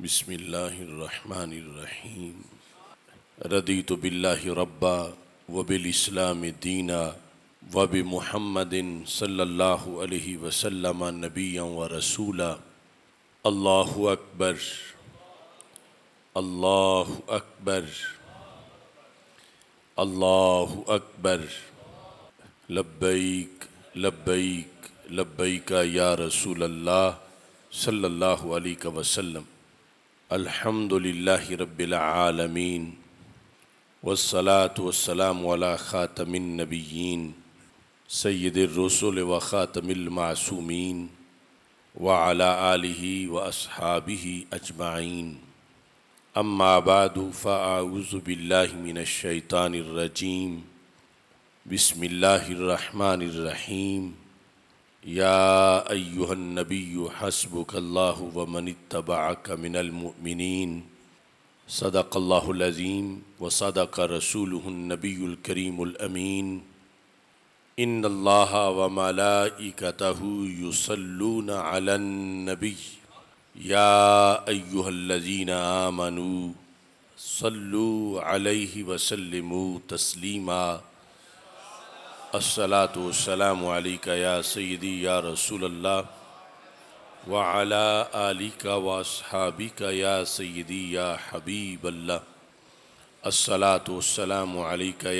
बसमीम रदी तो बिल्ला रब्बा वबिलस्लाम दीना वब महमदिन सल्ला वसलम नबिया व रसूला अल्लाह अकबर अल्लाह अकबर अल्लाह अकबर लब्बैक लब्बैक लब्बैक या रसूल अल्लाह सल्लल्लाहु अलैहि वसल्लम الحمد لله رب العالمين والصلاة والسلام على خاتم النبيين سيد الرسل وخاتم المعصومين وعلى آله وأصحابه أجمعين أما بعد فأعوذ بالله من الشيطان الرجيم بسم الله الرحمن الرحيم يا أيها النبي حسبك الله ومن اتبعك من المؤمنين صدق الله العظيم وصدق رسوله النبي الكريم الأمين إن الله وملائكته يصلون على النبي يا أيها الذين آمنوا صلوا عليه وسلموا تسليماً असलातम या सैदी या रसूल अल्लाह वाला आली का वासहाबी का या सैदी या हबीब अल्लाह असलातम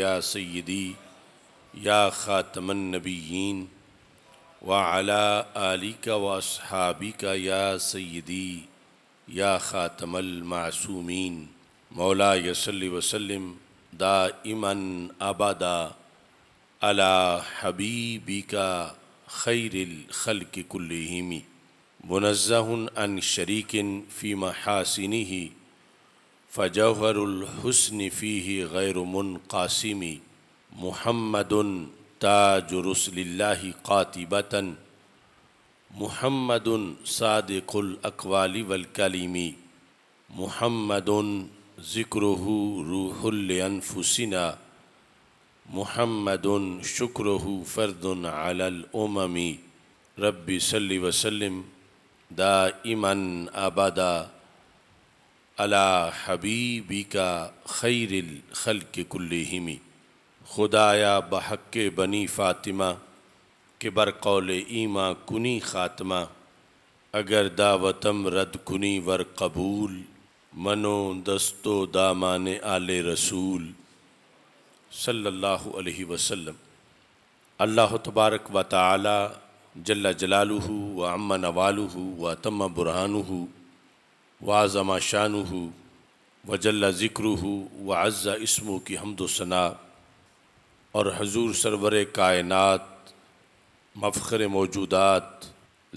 या सैदी या ख़ातमनबीन वाला आली का वासहाबी का या सैदी या ख़ातमलमासूमीन मौला यसली वसलम दा इमन आबादा अला हबीबी का खैरखल कुल्लमी अन शरीकिन फ़ीमा हासिनी ही फ़जहरहसन फ़ी गैर ताज महमद ताजरसल्ला कातिबता महमद अकवाली वलकलीमी महमद ज़िक्र रूहलफ़ुसिना मोहम्मद शुक्र फ़र्दन अलमी रबी सल्ली वसलम दा इमन आबादा अला हबीबी का खैरिल खल के कुल्लहिमी खुदाया बहक बनी फ़ातिमा के बरकौल ईमा कुनी ख़ात्मा अगर दावतम रद कुनी वर कबूल मनो दस्तो दामान आले रसूल सल्लल्लाहु अलैहि वसल्लम अल्लाह तबारक व ताली जल्ला जलालू व अम्मा नवालू व तम बुरहानू व आज़मा शानू व जल्ला ज़िक्रू व अज़ा इसमो की हमदोसना और हजूर सरवर कायनत मफ़र मौजूदात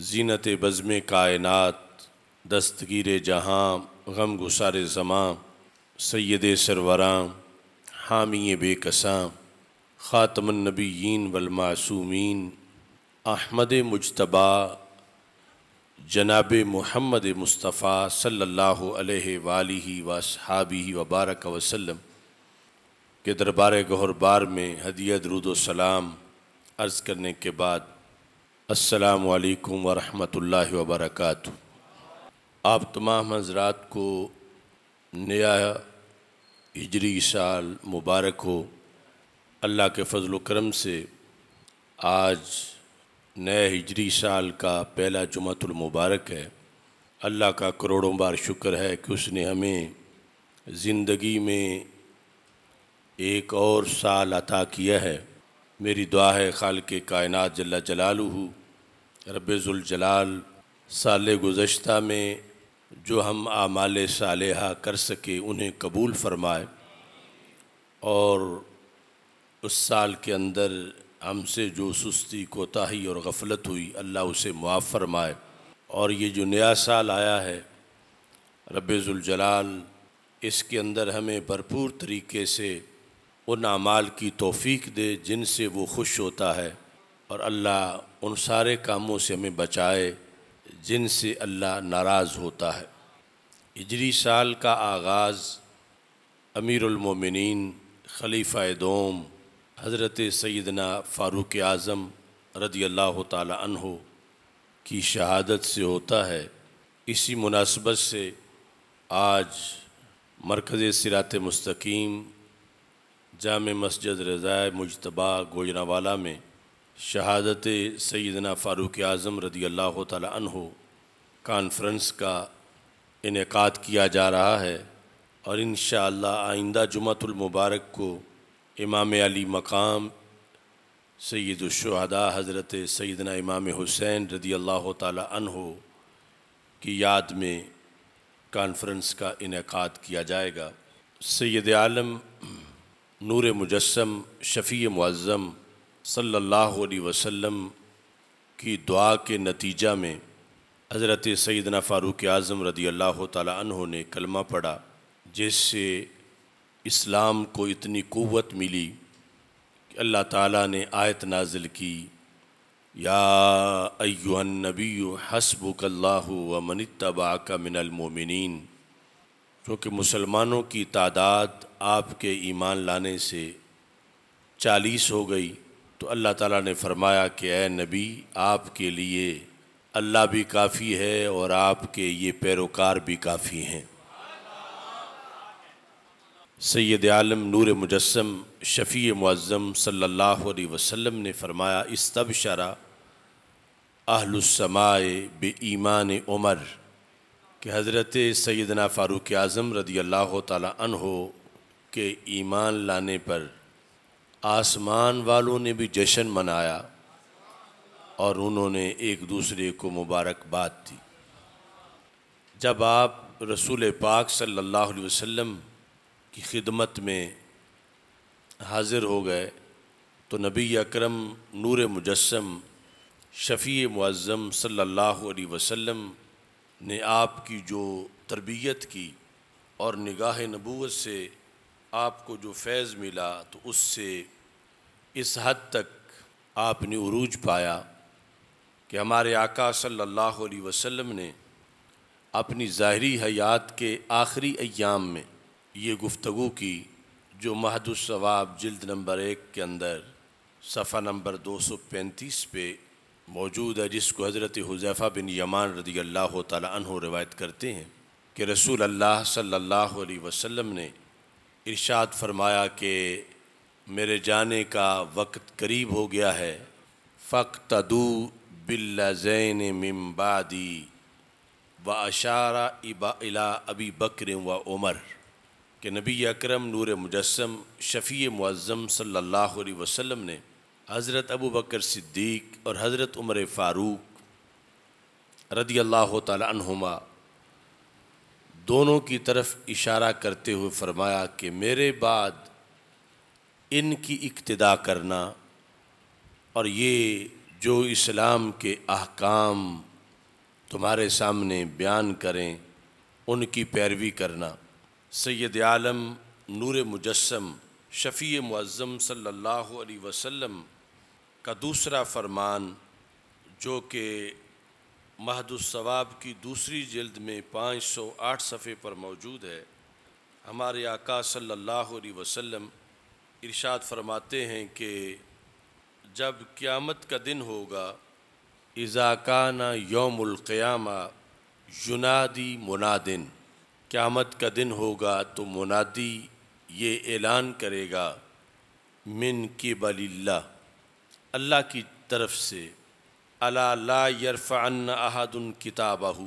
जीनत बज़म कायनत दस्तगीर जहाँ गम गुसार जमां सैद सरवराम हामी बेकसां ख़ातमनबीन वलमासूमीन अहमद मुशतबा जनाब महमद मुस्तफ़ा सल्लल्लाहु अलैहि वालही वसहाबी वबारक वसल्लम के दरबार गहरबार में हदिया दरुदोसलाम अर्ज़ करने के बाद अस्सलाम वरम वर्क आप तमाम हजरात को नया हिजरी साल मुबारक हो अल्लाह के फजल करम से आज नए हिजरी साल का पहला जुमतुल मुबारक है अल्लाह का करोड़ों बार शुक्र है कि उसने हमें ज़िंदगी में एक और साल अता किया है मेरी दुआ है खाल के कायनात जल्ला जलालू रबुल साल गुज्त में जो हम आमाल साल कर सके उन्हें कबूल फरमाए और उस साल के अंदर हमसे जो सुस्ती कोताही और गफलत हुई अल्लाह उसे मुआफ़ फरमाए और ये जो नया साल आया है रबाल इसके अंदर हमें भरपूर तरीके से उन अमाल की तोफ़ी दे जिनसे वो खुश होता है और अल्लाह उन सारे कामों से हमें बचाए जिनसे अल्लाह नाराज़ होता है हिजरी साल का आगाज़ अमीरमिन खलीफ़ा दोम हज़रत सैदना फ़ारूक आज़म रदी अल्लाह तहो की शहादत से होता है इसी मुनासबत से आज मरकज़ सिरात मस्तकीम जाम मस्जिद रज़ाय मुशतबा गोजरावाला में शहादत सैदना फ़ारूक आज़म रदी अल्लाह हो कानफ्रेंस का इनका किया जा रहा है और इन आइंदा जुमतुलमबारक को इमाम अली मकाम सैदुलशहदा हज़रत सैदना इमाम हुसैन रदी अल्लाह हो की याद में कानफ्रेंस का इनका किया जाएगा सैद आलम नूर मुजस्म शफ़ी मुज़म सल्लल्लाहु अलैहि वसल्लम की दुआ के नतीजा में हज़रत सैदना फ़ारूक आज़म रदी अल्लाह तहों ने कलमा पढ़ा जिससे इस्लाम को इतनी क़वत मिली कि अल्लाह ताला ने आयत नाजिल की या अयुहन नबी व मन का मिनलमोमिन क्योंकि मुसलमानों की तादाद आपके ईमान लाने से चालीस हो गई तो अल्लाह ताला ने फरमाया कि ए नबी आपके लिए अल्लाह भी काफ़ी है और आपके ये पैरोकार भी काफ़ी हैं सैद आलम नूर मुजस्म शफ़ी मुआज़म सल्ला वसम ने फरमाया इस तब शरा आहलुसमाए बे ईमान उमर कि हज़रत सैदना फ़ारूक आज़म रदी अल्लाह तन हो के ईमान लाने पर आसमान वालों ने भी जश्न मनाया और उन्होंने एक दूसरे को मुबारकबाद दी जब आप रसूल पाक सल्लल्लाहु अलैहि वसल्लम की खिदमत में हाज़िर हो गए तो नबी अकरम नूर मुजस्म शफ़ी मुआज़म सल्लल्लाहु अलैहि वसल्लम ने आपकी जो तरबियत की और निगाह नबूत से आपको जो फैज़ मिला तो उससे इस हद तक आपने उरूज पाया कि हमारे आका सल्लल्लाहु अलैहि वसल्लम ने अपनी ज़ाहरी हयात के आखिरी अयाम में ये गुफ्तु की जो महदुसवाब जल्द नंबर एक के अंदर सफ़ा नंबर दो सौ पैंतीस पे मौजूद है जिसको हज़रत हुजैफ़ा बिन यमान रदी अल्लाह तन रिवायत करते हैं कि रसूल अल्लाह सल्लल्लाहु अलैहि वसल्लम ने इरशाद फरमाया कि मेरे जाने का वक्त करीब हो गया है फ़क्त बिल्ल जैन मम्बादी व अशारा इबा अला अबी बकर व उमर के नबी अकरम नूर मुजस्म शफ़ी मज़म सल्ला वसम ने हज़रत अबू बकर सिद्दीक और हज़रत उमर फ़ारूक रदी अल्लाह तुमा दोनों की तरफ इशारा करते हुए फरमाया कि मेरे बाद इनकी इक्तदा करना और ये जो इस्लाम के अहकाम तुम्हारे सामने बयान करें उनकी पैरवी करना सैद आलम नूर मुजस्म शफ़ी मुज़म सल्लल्लाहु अलैहि वसल्लम का दूसरा फरमान जो कि महदुसवाब की दूसरी जल्द में 508 सफ़े पर मौजूद है हमारे आका सल्लल्लाहु अलैहि वसल्लम इरशाद फरमाते हैं कि जब क़्यामत का दिन होगा इज़ाकाना योमक़्यामा युनादी मुनादिन क़्यामत का दिन होगा तो मुनादी ये ऐलान करेगा मिन किबल्ला अल्लाह की तरफ से अला ला यरफ़ान अहदन किताबहू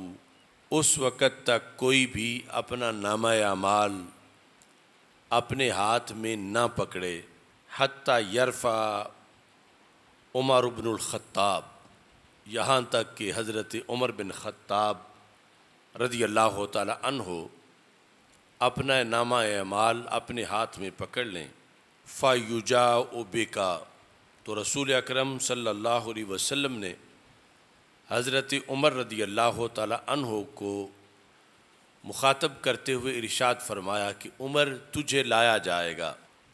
उस वक़्त तक कोई भी अपना नामा माल अपने हाथ में ना पकड़े हती यरफ़ा उमर बिनख़ाब यहाँ तक कि हज़रत उमर बिन खत्ताब रदी अल्लाह तन हो अपना नामा माल अपने हाथ में पकड़ लें फ़ायुजा ओबे का तो रसूल अक्रम सल्ला वसम ने हज़रत उमर रदी अल्लाह तहो को मुखातब करते हुए इरशाद फरमाया कि उमर तुझे लाया जाएगा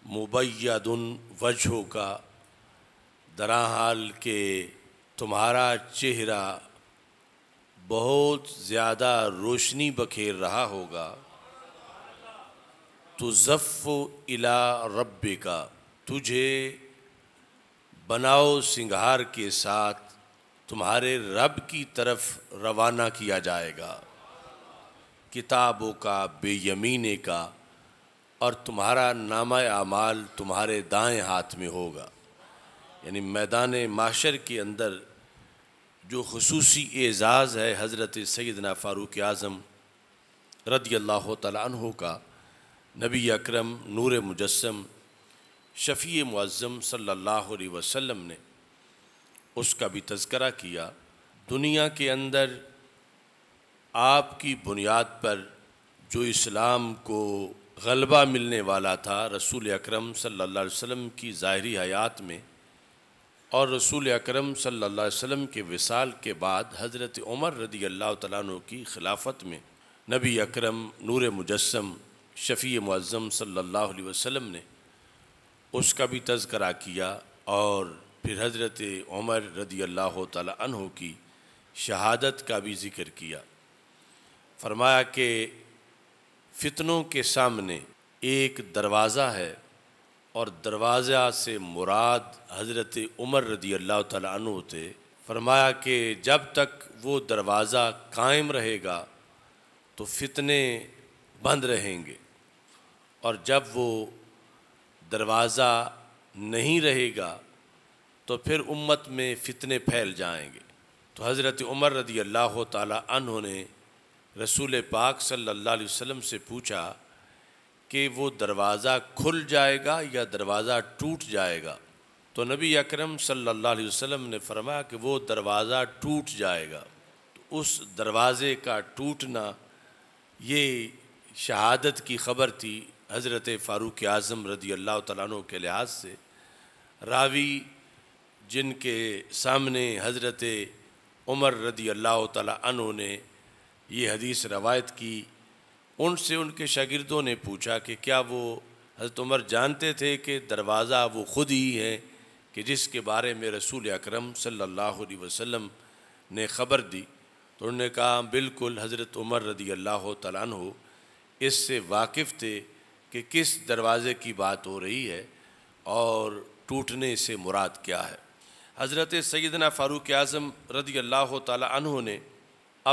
मुबैदन वजह का दराहाल के तुम्हारा चेहरा बहुत ज़्यादा रोशनी बखेर रहा होगा तो तुज़फ़ इला रब का तुझे बनाओ सिंगार के साथ तुम्हारे रब की तरफ रवाना किया जाएगा किताबों का बेयमीने का और तुम्हारा नामा आमाल तुम्हारे दाएं हाथ में होगा यानी मैदान माशर के अंदर जो खसूसी एज़ाज़ है हज़रत सैदना फ़ारूक आज़म रदी अल्लाह तहों का नबी अकरम नूर मुजस्म शफ़ी मज़म सल्ला वसम ने उसका भी तस्करा किया दुनिया के अंदर आपकी बुनियाद पर जो इस्लाम को गलबा मिलने वाला था रसूल अकरम सल्लल्लाहु अलैहि वसल्लम की ज़ाहरी हयात में और रसूल अकरम सल्लल्लाहु अलैहि वसल्लम के विसाल के बाद हज़रत उमर रदी अल्लाह तु की खिलाफत में नबी अकरम नूर मुजस्म शफ़ी मज़म सल्ला वसम ने उसका भी तस्करा किया और फिर हज़रत उमर रदी अल्लाह तह की शहादत का भी ज़िक्र किया फरमाया कि फितनों के सामने एक दरवाज़ा है और दरवाज़ा से मुराद हज़रत उमर रदी अल्लाह तु थे फरमाया कि जब तक वो दरवाज़ा कायम रहेगा तो फितने बंद रहेंगे और जब वो दरवाज़ा नहीं रहेगा तो फिर उम्मत में फितने फैल जाएंगे तो हज़रत उमर रदी अल्लाह तहों ने रसूल पाक सल्ला वसम से पूछा कि वो दरवाज़ा खुल जाएगा या दरवाज़ा टूट जाएगा तो नबी अकरम सल्लल्लाहु अलैहि वसल्लम ने फरमाया कि वो दरवाज़ा टूट जाएगा तो उस दरवाज़े का टूटना ये शहादत की ख़बर थी हज़रत फ़ारूक आज़म रदी अल्लाह तु के लिहाज से रावी जिनके सामने हज़रत उमर रदी अल्लाह तु ने ये हदीस रवायत की उनसे उनके शागिरदों ने पूछा कि क्या वो हज़रत उमर जानते थे कि दरवाज़ा वो ख़ुद ही है कि जिसके बारे में रसूल अक्रम सम ने ख़बर दी तो उन्होंने कहा बिल्कुल हज़रत उमर रदी अल्लाह तन हो इससे वाकिफ़ थे कि किस दरवाज़े की बात हो रही है और टूटने से मुराद क्या है हज़रत सैदना फ़ारूक आज़म रदी अल्लाह तह ने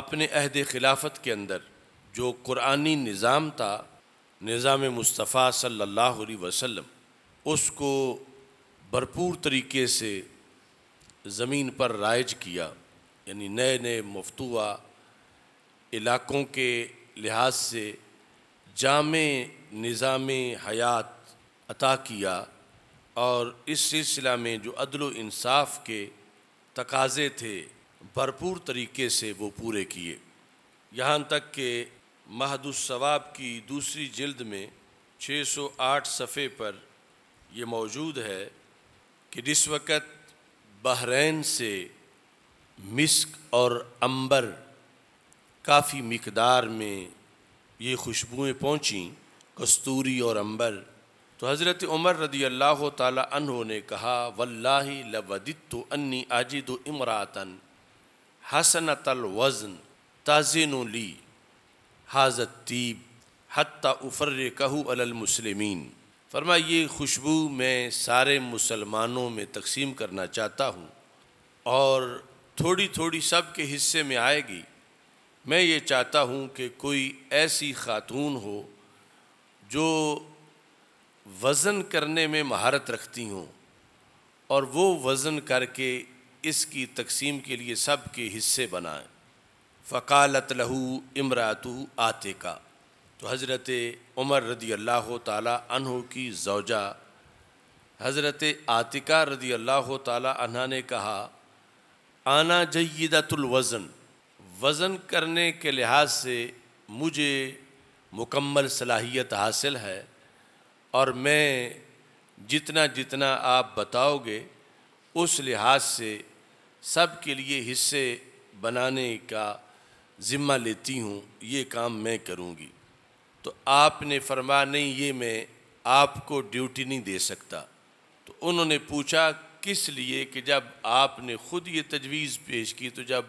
अपने अहद खिलाफत के अंदर जो कुरानी निज़ाम था निज़ाम मुस्तफ़ा सल्ला अलैहि उसको भरपूर तरीके से ज़मीन पर राइज किया यानी नए नए मफतवा इलाकों के लिहाज से जाम निज़ाम हयात अता किया और इस सिलसिला में जो अदल इंसाफ के तकाजे थे भरपूर तरीके से वो पूरे किए यहाँ तक कि महदुसवाब की दूसरी जल्द में 608 सफ़े पर ये मौजूद है कि जिस वक़्त बहरीन से मिस्क और अंबर काफ़ी मकदार में ये खुशबुएं पहुँची कस्तूरी और अंबर तो हज़रत उमर रदी अल्लाह तहों ने कहा वल्लाही लवदित अन्नी आजिद इमरातन हसन तल वज़न तज़िन ली हाजत तीब हती उफ़र कहू अलमुसलम फरमा ये खुशबू मैं सारे मुसलमानों में तकसीम करना चाहता हूँ और थोड़ी थोड़ी सब के हिस्से में आएगी मैं ये चाहता हूँ कि कोई ऐसी ख़ातून हो जो वज़न करने में महारत रखती हूँ और वो वज़न करके इसकी तकसीम के लिए सब के हिस्से बनाएं फ़कालत लहू इमरातु आते का तो हज़रत उमर रदी अल्लाह तह की जौजा हज़रत आतिका रदी अल्लाह तह ने कहा आना जयदातुलवज़न वज़न करने के लिहाज से मुझे मुकम्मल सलाहियत हासिल है और मैं जितना जितना आप बताओगे उस लिहाज से सब के लिए हिस्से बनाने का ज़िम्मा लेती हूँ ये काम मैं करूँगी तो आपने फरमा नहीं ये मैं आपको ड्यूटी नहीं दे सकता तो उन्होंने पूछा किस लिए कि जब आपने ख़ुद ये तजवीज़ पेश की तो जब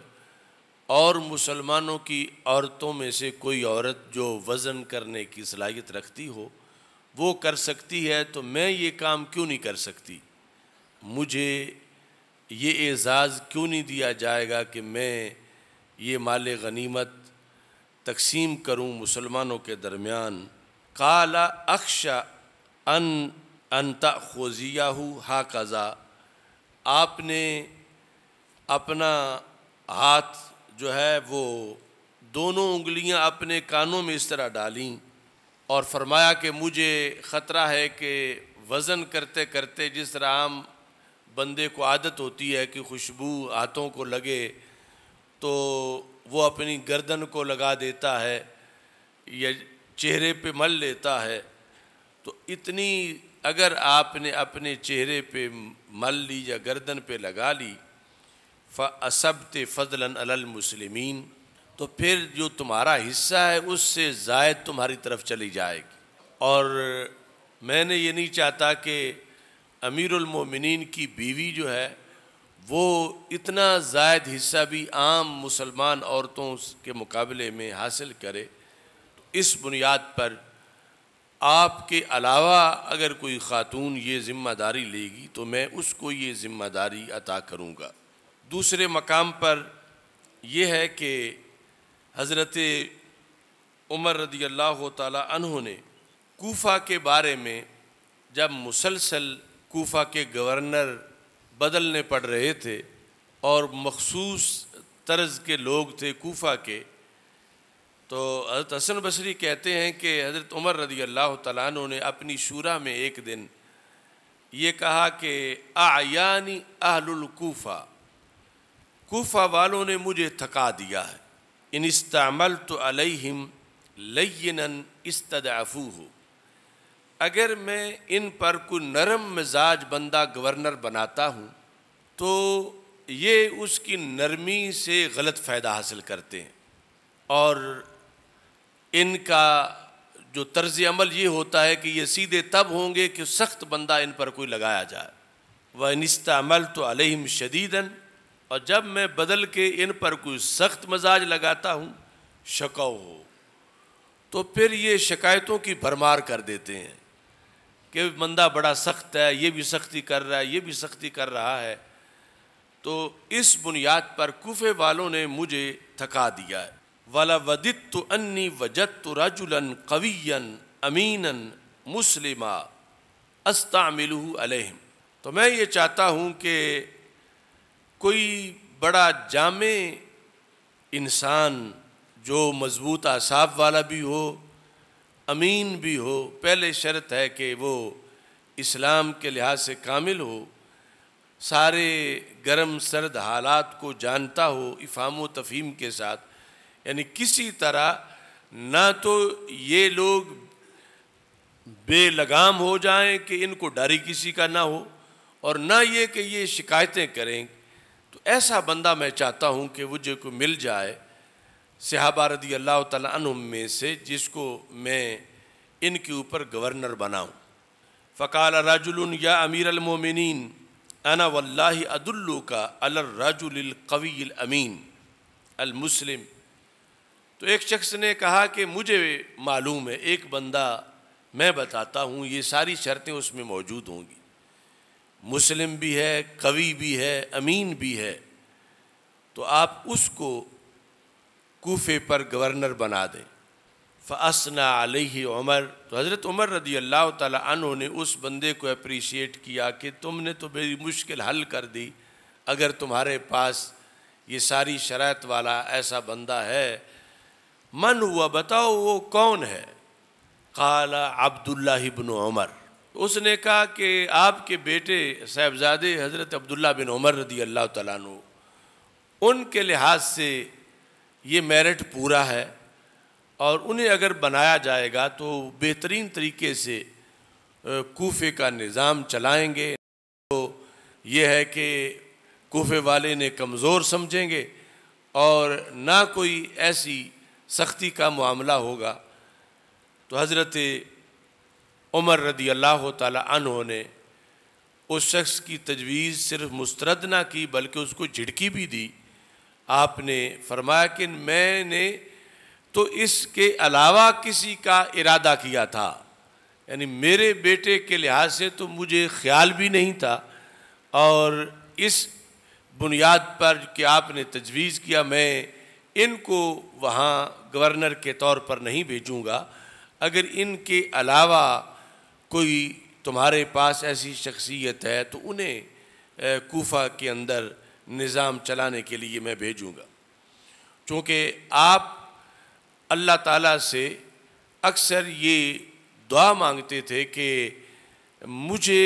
और मुसलमानों की औरतों में से कोई औरत जो वज़न करने की सलाहियत रखती हो वो कर सकती है तो मैं ये काम क्यों नहीं कर सकती मुझे ये एज़ाज़ क्यों नहीं दिया जाएगा कि मैं ये माल गनीमत तकसीम करूं मुसलमानों के दरमियान काला अक्शा अन अनता खोजिया हा कज़ा आपने अपना हाथ जो है वो दोनों उंगलियां अपने कानों में इस तरह डाली और फरमाया कि मुझे ख़तरा है कि वज़न करते करते जिस तरह आम बंदे को आदत होती है कि खुशबू हाथों को लगे तो वो अपनी गर्दन को लगा देता है या चेहरे पे मल लेता है तो इतनी अगर आपने अपने चेहरे पे मल ली या गर्दन पे लगा ली फ़सब फजलन अलल तो फिर जो तुम्हारा हिस्सा है उससे जायद तुम्हारी तरफ चली जाएगी और मैंने ये नहीं चाहता कि अमीरमिन की बीवी जो है वो इतना जायद हिस्सा भी आम मुसलमान औरतों के मुकाबले में हासिल करे तो इस बुनियाद पर आपके अलावा अगर कोई ख़ातून ये ज़िम्मेदारी लेगी तो मैं उसको ये ज़िम्मेदारी अता करूँगा दूसरे मकाम पर यह है कि हज़रत उमर रदी अल्लाह तहों ने कोफ़ा के बारे में जब मुसलसल कोफ़ा के गवर्नर बदलने पड़ रहे थे और मखसूस तर्ज के लोग थे कोफ़ा के तो हज़रत हसन बसरी कहते हैं कि हज़रत उमर रदी अल्लाह तु ने अपनी शूरा में एक दिन ये कहा कि आयानी आहलकुफ़ा कोफ़ा वालों ने मुझे थका दिया है इस्तामल तो अलहम लयन इस्तदाफ़ू हो अगर मैं इन पर कोई नरम मिजाज बंदा गवर्नर बनाता हूँ तो ये उसकी नरमी से गलत फ़ायदा हासिल करते हैं और इनका जो तर्ज अमल ये होता है कि ये सीधे तब होंगे कि सख्त बंदा इन पर कोई लगाया जाए व इस्तामल तो अलहम शदीदन और जब मैं बदल के इन पर कोई सख्त मजाज लगाता हूँ शकाओ हो तो फिर ये शिकायतों की भरमार कर देते हैं कि बंदा बड़ा सख्त है ये भी सख्ती कर रहा है ये भी सख्ती कर रहा है तो इस बुनियाद पर कोफे वालों ने मुझे थका दिया है वाला वदित तो अन्नी वजत तो राजुलन कवियन अमीनन मुस्लिमा अलहम तो मैं ये चाहता हूँ कि कोई बड़ा जाम इंसान जो मज़बूत आसाफ वाला भी हो अमीन भी हो पहले शर्त है कि वो इस्लाम के लिहाज से कामिल हो सारे गर्म सर्द हालात को जानता हो इफ़ाम व तफीम के साथ यानी किसी तरह ना तो ये लोग बेलगाम हो जाएं कि इनको डरी किसी का ना हो और ना ये कि ये शिकायतें करें तो ऐसा बंदा मैं चाहता हूँ कि मुझे को मिल जाए सिहाबा रदी अल्लाह तुम में से जिसको मैं इनके ऊपर गवर्नर बनाऊँ फ़काल राजुल या अमीर अलमोमिन अना वल्ला अदुल्लु का अलराजुलकवील अमीन अलमुस्लिम तो एक शख्स ने कहा कि मुझे मालूम है एक बंदा मैं बताता हूँ ये सारी शर्तें उसमें मौजूद होंगी मुस्लिम भी है कवि भी है अमीन भी है तो आप उसको कोफे पर गवर्नर बना दें फ़ासना अलही उमर तो हज़रत उमर रदी अल्लाह तु ने उस बंदे को अप्रीशिएट किया कि तुमने तो मेरी मुश्किल हल कर दी अगर तुम्हारे पास ये सारी शरात वाला ऐसा बंदा है मन हुआ बताओ वो कौन है काला अब्दुल्ला बिन उमर उसने कहा कि आपके बेटे साहबजादे हज़रत अब्दुल्ला बिन उमर रदी अल्लाह तु उनके लिहाज से ये मेरिट पूरा है और उन्हें अगर बनाया जाएगा तो बेहतरीन तरीके से कोफे का निज़ाम चलाएंगे तो ये है कि कोफे वाले ने कमज़ोर समझेंगे और ना कोई ऐसी सख्ती का मामला होगा तो हज़रत उमर रदी अल्लाह तहों ने उस शख्स की तजवीज़ सिर्फ मुस्तरद ना की बल्कि उसको झिड़की भी दी आपने फरमाया कि मैंने तो इसके अलावा किसी का इरादा किया था यानी मेरे बेटे के लिहाज से तो मुझे ख्याल भी नहीं था और इस बुनियाद पर कि आपने तजवीज़ किया मैं इनको वहाँ गवर्नर के तौर पर नहीं भेजूँगा अगर इनके अलावा कोई तुम्हारे पास ऐसी शख्सियत है तो उन्हें कोफा के अंदर निज़ाम चलाने के लिए मैं भेजूँगा चूँकि आप अल्लाह ताला से अक्सर ये दुआ मांगते थे कि मुझे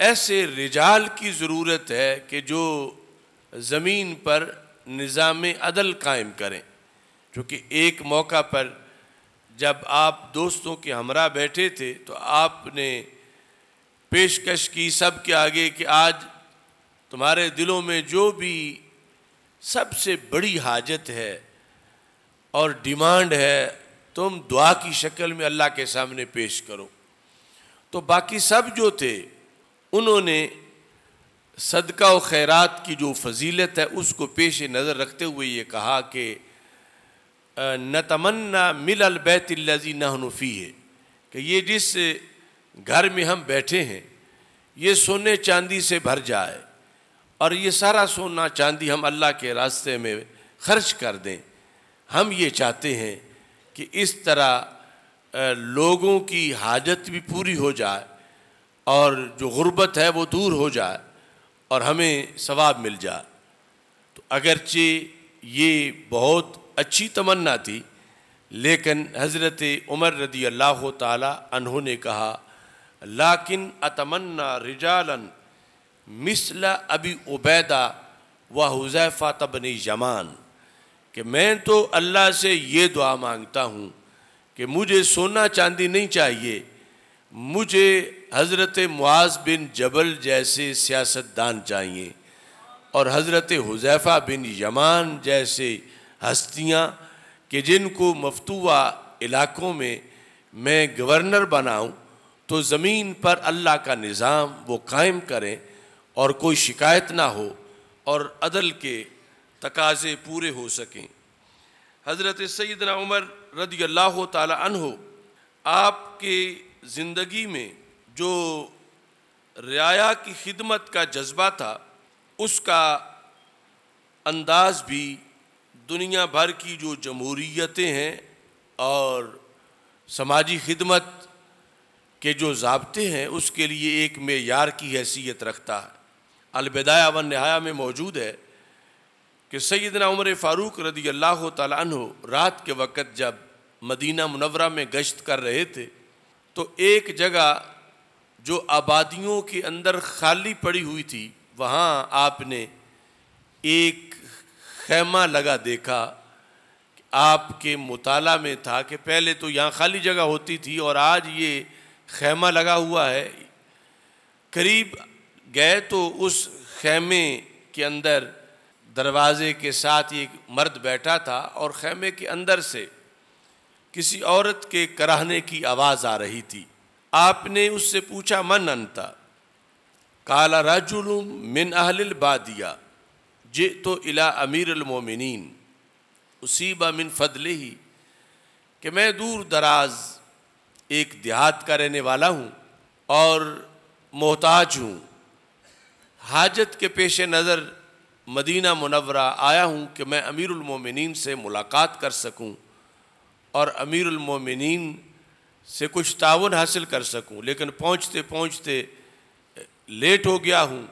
ऐसे रिजाल की ज़रूरत है कि जो ज़मीन पर निज़ाम अदल कायम करें क्योंकि एक मौका पर जब आप दोस्तों के हमरा बैठे थे तो आपने पेशकश की सब के आगे कि आज तुम्हारे दिलों में जो भी सबसे बड़ी हाजत है और डिमांड है तुम दुआ की शक्ल में अल्लाह के सामने पेश करो तो बाकी सब जो थे उन्होंने सदका व खैरात की जो फजीलत है उसको पेश नज़र रखते हुए ये कहा कि न तमन्ना मिल लजी नहनफ़ी है कि ये जिस घर में हम बैठे हैं ये सोने चांदी से भर जाए और ये सारा सोना चांदी हम अल्लाह के रास्ते में खर्च कर दें हम ये चाहते हैं कि इस तरह लोगों की हाजत भी पूरी हो जाए और जो गुर्बत है वो दूर हो जाए और हमें सवाब मिल जाए तो अगरचे ये बहुत अच्छी तमन्ना थी लेकिन हज़रत उमर रदी अल्लाह तहों ने कहा लाकिन अतमन्ना रिजालन मिसल अबी उबैदा व हुज़ैफ़ा तबन यमान कि मैं तो अल्लाह से ये दुआ मांगता हूँ कि मुझे सोना चांदी नहीं चाहिए मुझे हज़रत मुआज़ बिन जबल जैसे सियासतदान चाहिए और हज़रत हुज़ैफ़ा बिन यमान जैसे हस्तियाँ कि जिनको मफतूआ इलाकों में मैं गवर्नर बनाऊँ तो ज़मीन पर अल्लाह का निज़ाम वो कायम करें और कोई शिकायत ना हो और अदल के तकाजे पूरे हो सकें हज़रत सैदना उमर रदी अल्लाह हो आपके ज़िंदगी में जो रया की खिदमत का जज्बा था उसका अंदाज़ भी दुनिया भर की जो जमहूरीतें हैं और समाजी खिदमत के जो जबते हैं उसके लिए एक मैार की हैसियत रखता है अलबदाया व नहाया में मौजूद है कि सैदना उमर फ़ारूक रदी अल्लाह तु रात के वक़्त जब मदीना मुनवरा में गश्त कर रहे थे तो एक जगह जो आबादियों के अंदर खाली पड़ी हुई थी वहाँ आपने एक खैमा लगा देखा आपके मुताला में था कि पहले तो यहाँ खाली जगह होती थी और आज ये खैमा लगा हुआ है करीब गए तो उस खैमे के अंदर दरवाजे के साथ एक मर्द बैठा था और खैमे के अंदर से किसी औरत के कराहने की आवाज़ आ रही थी आपने उससे पूछा मन अनता काला रजुल मिन अहलिल बादिया जे तो इला अमीर अमीरमिन उसीबा मिन फदले ही कि मैं दूर दराज एक देहात का रहने वाला हूँ और मोहताज हूँ हाजत के पेश नज़र मदीना मुनवरा आया हूँ कि मैं अमीरमिन से मुलाकात कर सकूँ और अमीरमिन से कुछ ताउन हासिल कर सकूँ लेकिन पहुँचते पहुँचते लेट हो गया हूँ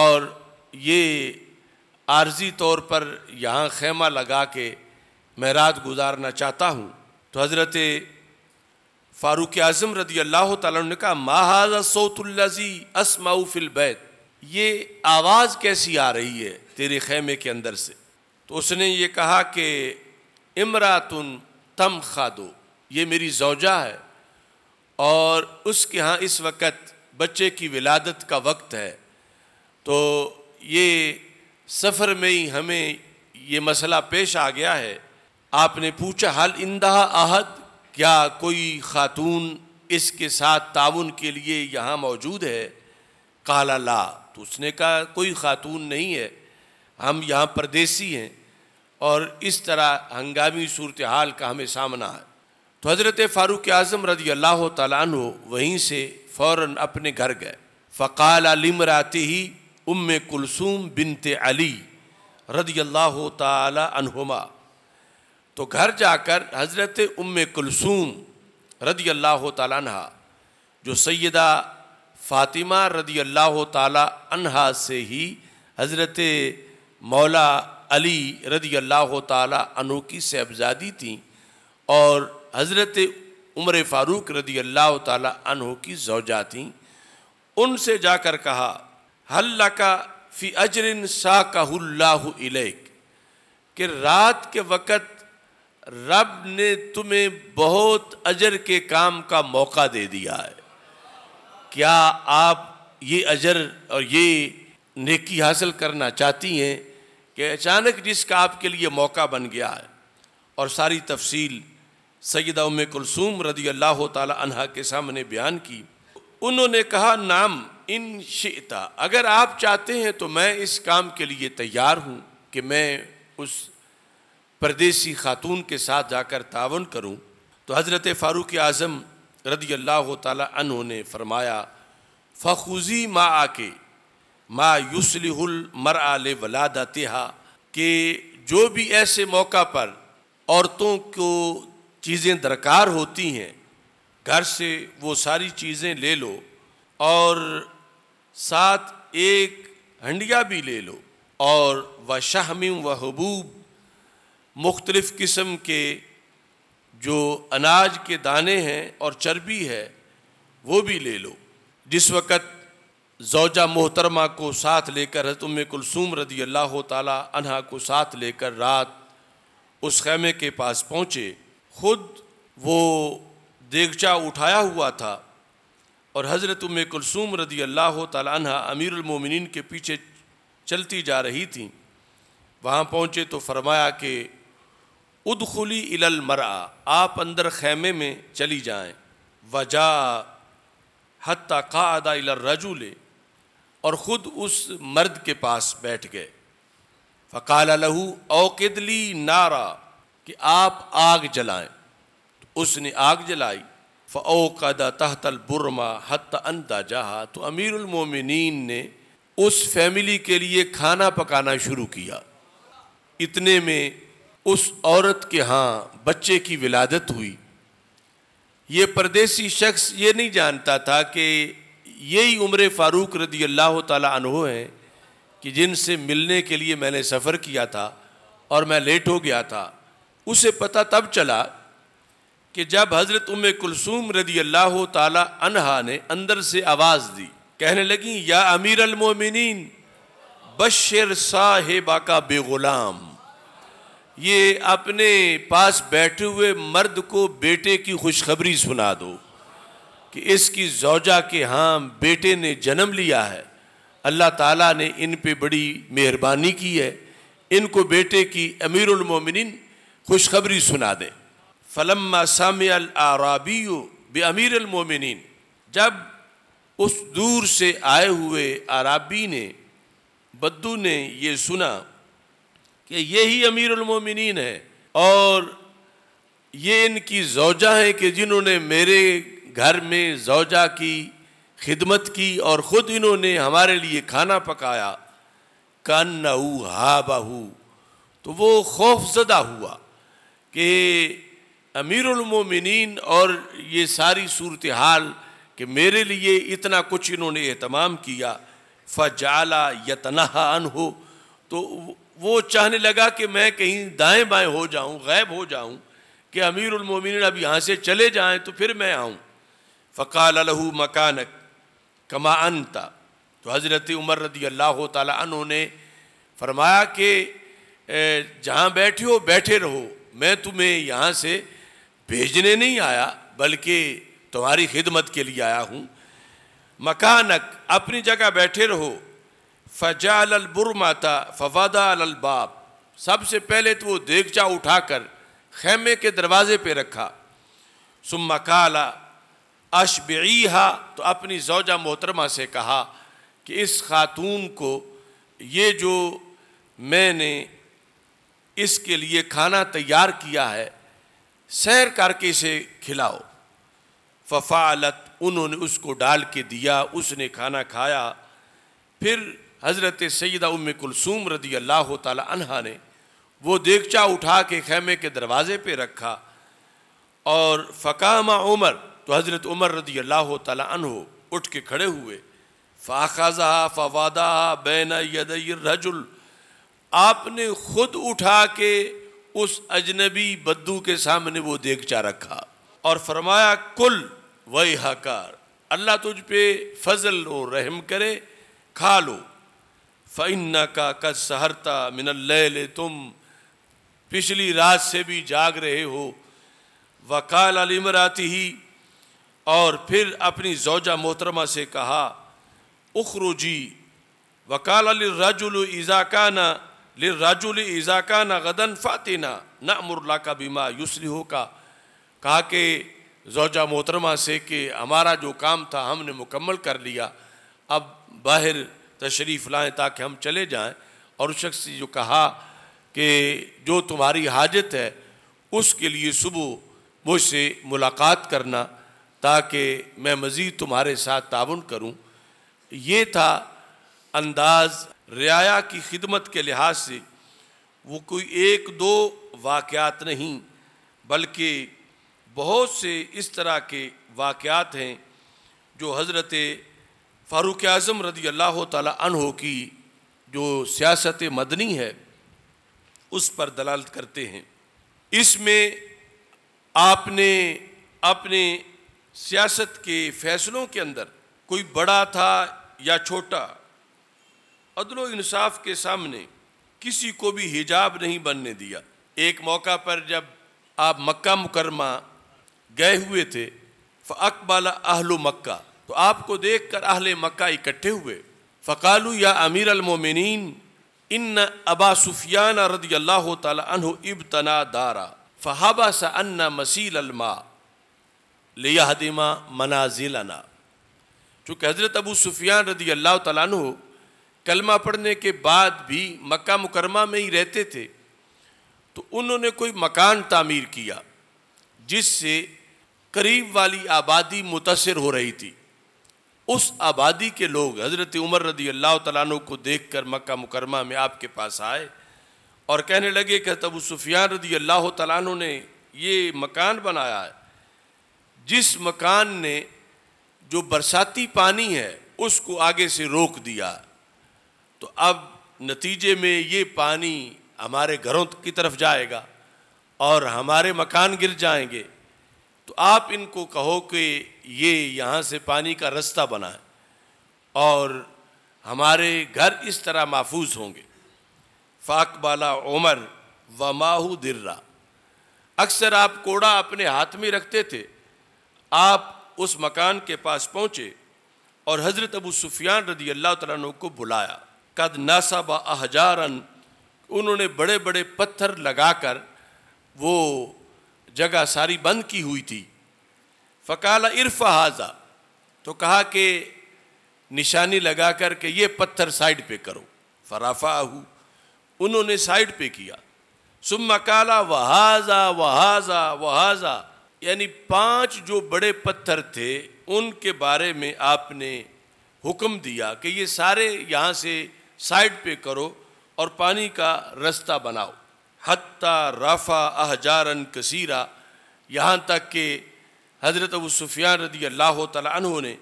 और ये आर्जी तौर पर यहाँ खेमा लगा के मैं रात गुजारना चाहता हूँ तो हज़रत फ़ारूक आज़म रदी अल्लाह ने कहा माहाजा सोतुल्लजी असमाऊ बैत ये आवाज़ कैसी आ रही है तेरे खेमे के अंदर से तो उसने ये कहा कि इमरातुन तम खा दो ये मेरी जौजा है और उसके यहाँ इस वक्त बच्चे की विलादत का वक्त है तो ये सफ़र में ही हमें ये मसला पेश आ गया है आपने पूछा हल इंदा आहद क्या कोई ख़ातून इसके साथ ताउन के लिए यहाँ मौजूद है काला ला तो उसने कहा कोई ख़ातून नहीं है हम यहाँ परदेसी हैं और इस तरह हंगामी सूरत हाल का हमें सामना है तो हज़रत फ़ारूक आज़म रजी अल्लाह तु वहीं से फ़ौर अपने घर गए फ़काल अलिमराती ही उम कुलसूम बिनते अली रदी अल्लाह तहुमा तो घर जाकर हज़रत उम कुलसूम रदी अल्लाह तहा जो सैदा फ़ातिमा रदी अल्लाह तहा से ही हज़रत मौला अली रदी अल्लाह तु की साहबज़ादी थी और हज़रत उम्र फ़ारूक रदी अल्लाह तहों की जौजा थी उनसे जाकर कहा हल्ला का फ़ी अजरिन शाहल्लाक कि रात के वक़्त रब ने तुम्हें बहुत अजर के काम का मौका दे दिया है क्या आप ये अजर और ये नेकी हासिल करना चाहती हैं कि अचानक जिसका आपके लिए मौका बन गया है और सारी तफसील सैदा उम कुलसूम रदी अल्लाह तला के सामने बयान की उन्होंने कहा नाम इन शिता अगर आप चाहते हैं तो मैं इस काम के लिए तैयार हूँ कि मैं उस परदेसी खातून के साथ जाकर तावन करूँ तो हज़रत फ़ारूक आज़म रदी अल्लाह तन ने फरमाया फ़खुजी माँ आके माँ युसलहुल मर आल वलादतहा कि जो भी ऐसे मौका पर औरतों को चीज़ें दरकार होती हैं घर से वो सारी चीज़ें ले लो और साथ एक हंडिया भी ले लो और व शाहमिम व हबूब मुख्तलफ़ किस्म के जो अनाज के दाने हैं और चर्बी है वो भी ले लो जिस वक़्त जौजा मोहतरमा को साथ लेकर हजरत कुलसूम रदी अल्लाह तहा को साथ लेकर रात उस खैमे के पास पहुँचे खुद वो देगचा उठाया हुआ था और हज़रत उम कुलसूम रदी अल्लाह तला अमीरमिन के पीछे चलती जा रही थी वहाँ पहुँचे तो फरमाया कि उदखली इलल मरा आप अंदर खैमे में चली जाएँ वजा हत्ता कादा इलर ले और ख़ुद उस मर्द के पास बैठ गए फ़काल लहू ओकदली नारा कि आप आग जलाएं तो उसने आग जलाई फ़ौकदा तहतल बुरमा हत अंदा जहा तो अमीरमिन ने उस फैमिली के लिए खाना पकाना शुरू किया इतने में उस औरत के यहाँ बच्चे की विलादत हुई ये परदेसी शख्स ये नहीं जानता था कि यही उम्र फ़ारूक रदी अल्लाह तहो हैं कि जिनसे मिलने के लिए मैंने सफ़र किया था और मैं लेट हो गया था उसे पता तब चला कि जब हज़रत उम कुलसूम रदी अल्लाह तहा ने अंदर से आवाज़ दी कहने लगी या अमीर अलमोमिन बशर साहेबा का बेगुलाम ये अपने पास बैठे हुए मर्द को बेटे की खुशखबरी सुना दो कि इसकी जौजा के हाँ बेटे ने जन्म लिया है अल्लाह ताला ने इन पे बड़ी मेहरबानी की है इनको बेटे की अमीरुल अमीरमिन खुशखबरी सुना दें फ़लम सामियल आराबी बे अमीर मोमिन जब उस दूर से आए हुए आराबी ने बद्दू ने ये सुना कि ये ही अमीरमिन है और ये इनकी जौजा हैं कि जिन्होंने मेरे घर में जौजा की खिदमत की और ख़ुद इन्होंने हमारे लिए खाना पकाया कान हा बाहू तो वो खौफ ज़दा हुआ कि अमीरमिन और ये सारी सूरत हाल कि मेरे लिए इतना कुछ इन्होंने एहतमाम किया फ़जाला यतनहा अन हो तो वो चाहने लगा कि मैं कहीं दाएं बाएं हो जाऊं गैब हो जाऊं कि अमीरमिन अब यहाँ से चले जाएं तो फिर मैं आऊं फ़काल लहू मकानक कमा अनता तो हज़रत उमर रदी अल्लाह तु ने फरमाया कि जहाँ बैठे हो बैठे रहो मैं तुम्हें यहाँ से भेजने नहीं आया बल्कि तुम्हारी खिदमत के लिए आया हूँ मकानक अपनी जगह बैठे रहो फजाल माता फवादा बाप सबसे पहले तो वो देगचा उठाकर खेमे के दरवाजे पे रखा सुम्मा काला अशबीहा तो अपनी जौजा मोहतरमा से कहा कि इस खातून को ये जो मैंने इसके लिए खाना तैयार किया है सैर करके से खिलाओ फ़फ़ालत उन्होंने उसको डाल के दिया उसने खाना खाया फिर हज़रत सैदा उम कुलसूम रदी अल्लाह तहा ने वो देखचा उठा के खैमे के दरवाज़े पे रखा और फ़कामा उमर तो हज़रत उमर रदी अल्लाह तहो उठ के खड़े हुए फाखाजा फ़वादा बैन यदर रजुल आपने ख़ुद उठा के उस अजनबी बद्दू के सामने वो देख जा रखा और फरमाया कुल वही हकार अल्लाह तुझ पे फजल लो रहम करे खा लो फ़ैन्ना का कस सहरता मिनल ले तुम पिछली रात से भी जाग रहे हो वकाल अलीमराती ही और फिर अपनी जौजा मोहतरमा से कहा उखरुजी वकाल रजुल इज़ाकाना राजुल इजाका ना गदन फ़ातिना ना मुरला का बीमा युसरी हो का कहा कि जोजा मोहतरमा से कि हमारा जो काम था हमने मुकम्मल कर लिया अब बाहर तशरीफ़ लाएँ ताकि हम चले जाएँ और उस शख्स जो कहा कि जो तुम्हारी हाजत है उसके लिए सुबह मुझसे मुलाकात करना ताकि मैं मज़ीद तुम्हारे साथ ताउन करूँ ये था अंदाज़ रियाया की खिदमत के लिहाज से वो कोई एक दो वाक़ात नहीं बल्कि बहुत से इस तरह के वाक़ात हैं जो हज़रत फ़ारूक अज़म रदी अल्लाह तहो की जो सियासत मदनी है उस पर दलालत करते हैं इसमें आपने अपने सियासत के फ़ैसलों के अंदर कोई बड़ा था या छोटा अदलो इंसाफ के सामने किसी को भी हिजाब नहीं बनने दिया एक मौका पर जब आप मक्का मुकरमा गए हुए थे फ़कबाला आहलो मक्का तो आपको देख कर आहल मक्का इकट्ठे हुए फ़कालू या अमीर अलमोमिन इन अबा सुफियान रदी अल्लाह तह इब तना दारा फ़हाबा सा अन्ना मसील अलमा लियादिमा मनाजिलना चूँकि हज़रत अबू सुफियान रदी अल्लाह तु कलमा पढ़ने के बाद भी मक्का मुकरमा में ही रहते थे तो उन्होंने कोई मकान तामीर किया जिससे करीब वाली आबादी मुतासर हो रही थी उस आबादी के लोग हज़रत उमर रदी अल्लाह तु को देख कर मक्का मुकरमा में आपके पास आए और कहने लगे कि तबू सुफियान रदी अल्लाह तु ने ये मकान बनाया है जिस मकान ने जो बरसाती पानी है उसको आगे से रोक दिया है तो अब नतीजे में ये पानी हमारे घरों की तरफ जाएगा और हमारे मकान गिर जाएंगे तो आप इनको कहो कि ये यहाँ से पानी का रास्ता बनाए और हमारे घर इस तरह महफूज होंगे बाला उमर व माहू दिर्रा अक्सर आप कोड़ा अपने हाथ में रखते थे आप उस मकान के पास पहुँचे और हज़रत अबू सुफियान रदी अल्लाह तु को बुलाया कद नासा अहजारन उन्होंने बड़े बड़े पत्थर लगाकर वो जगह सारी बंद की हुई थी फ़काला इरफ़ हाजा तो कहा कि निशानी लगा कर के ये पत्थर साइड पे करो फराफा हु उन्होंने साइड पे किया सुम्मा काला वहाजा वहाजा वहाजा यानी पांच जो बड़े पत्थर थे उनके बारे में आपने हुक्म दिया कि ये सारे यहाँ से साइड पे करो और पानी का रास्ता बनाओ हत्ता राफ़ा अहजारन कसीरा यहाँ तक कि हज़रत अबू सुफियान रदी अल्लाह तु ने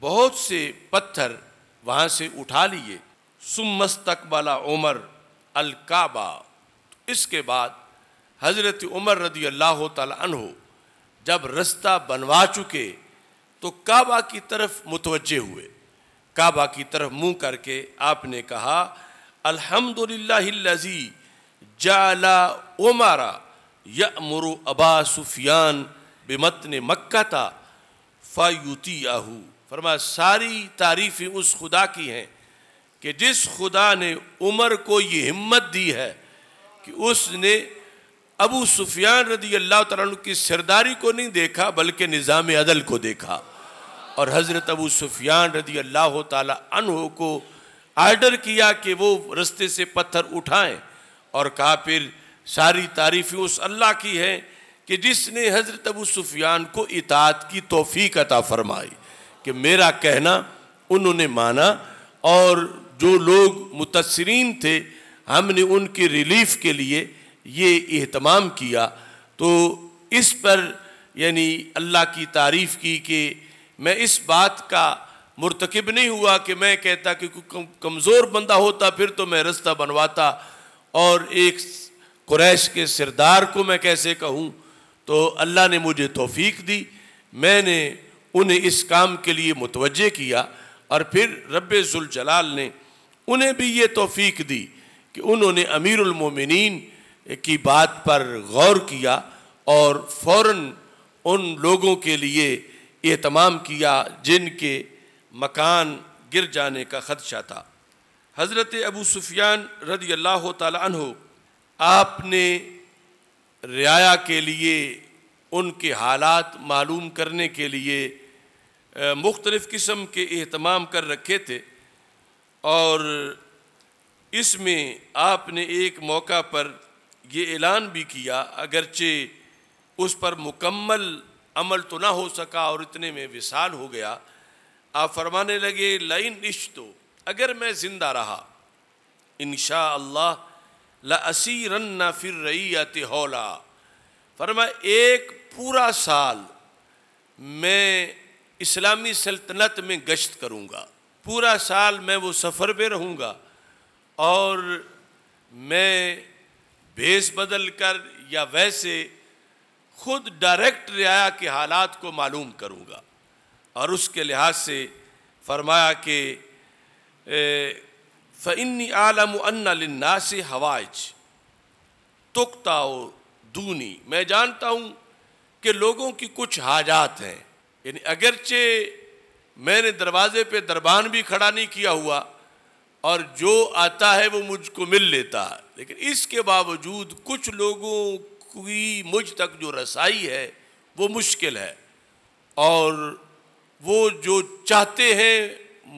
बहुत से पत्थर वहाँ से उठा लिए सुमस उमर अलकाबा तो इसके बाद हज़रत उमर रदी अल्लाह तु जब रास्ता बनवा चुके तो काबा की तरफ मुतवजे हुए काबा की तरफ मुंह करके आपने कहा अल्हम्दुलिल्लाहिल्लाजी जाला ओमारा यमर अबा सुफियान बेमतन मक्का था फ़ायुती आहू फरमा सारी तारीफ़ें उस खुदा की हैं कि जिस खुदा ने उमर को ये हिम्मत दी है कि उसने अबू सुफियान रदी अल्लाह तु की सरदारी को नहीं देखा बल्कि निज़ाम अदल को देखा और हज़रत अबू सुफियान रदी अल्लाह तहो को आर्डर किया कि वो रस्ते से पत्थर उठाएं और कहा फिर सारी तारीफ़ें उस अल्लाह की है कि जिसने हज़रत अबू सुफियान को इतात की तोफ़ी अता फ़रमाई कि मेरा कहना उन्होंने माना और जो लोग मुतासरीन थे हमने उनकी रिलीफ़ के लिए ये अहतमाम किया तो इस पर यानी अल्लाह की तारीफ़ की कि मैं इस बात का मुरतकब नहीं हुआ कि मैं कहता कि कमज़ोर बंदा होता फिर तो मैं रास्ता बनवाता और एक क्रैश के सरदार को मैं कैसे कहूँ तो अल्लाह ने मुझे तोफ़ी दी मैंने उन्हें इस काम के लिए मुतवजह किया और फिर रबाल ने उन्हें भी ये तोफ़ीक दी कि उन्होंने अमीरमिन की बात पर गौर किया और फ़ौर उन लोगों के लिए एहतमाम किया जिनके मकान गिर जाने का ख़दशा था हज़रत अबू सुफियान रदी अल्लाह तहो आपने रियाया के लिए उनके हालात मालूम करने के लिए मुख्तलिफ़ किस्म के अहतमाम कर रखे थे और इसमें आपने एक मौका पर ये ऐलान भी किया अगरचे उस पर मुकम्मल अमल तो ना हो सका और इतने में विशाल हो गया आप फरमाने लगे लाइन इश तो अगर मैं ज़िंदा रहा इन अल्लाह लसीरन्ना फिर रही या हौला फरमा एक पूरा साल मैं इस्लामी सल्तनत में गश्त करूँगा पूरा साल मैं वो सफ़र पे रहूँगा और मैं भेस बदल कर या वैसे खुद डायरेक्ट रियाया के हालात को मालूम करूँगा और उसके लिहाज से फरमाया कि फ़नी आलम अन्ना से हवाज तुकता दूनी मैं जानता हूँ कि लोगों की कुछ हाजात हैं यानी अगरचे मैंने दरवाजे पे दरबान भी खड़ा नहीं किया हुआ और जो आता है वो मुझको मिल लेता है लेकिन इसके बावजूद कुछ लोगों की मुझ तक जो रसाई है वो मुश्किल है और वो जो चाहते हैं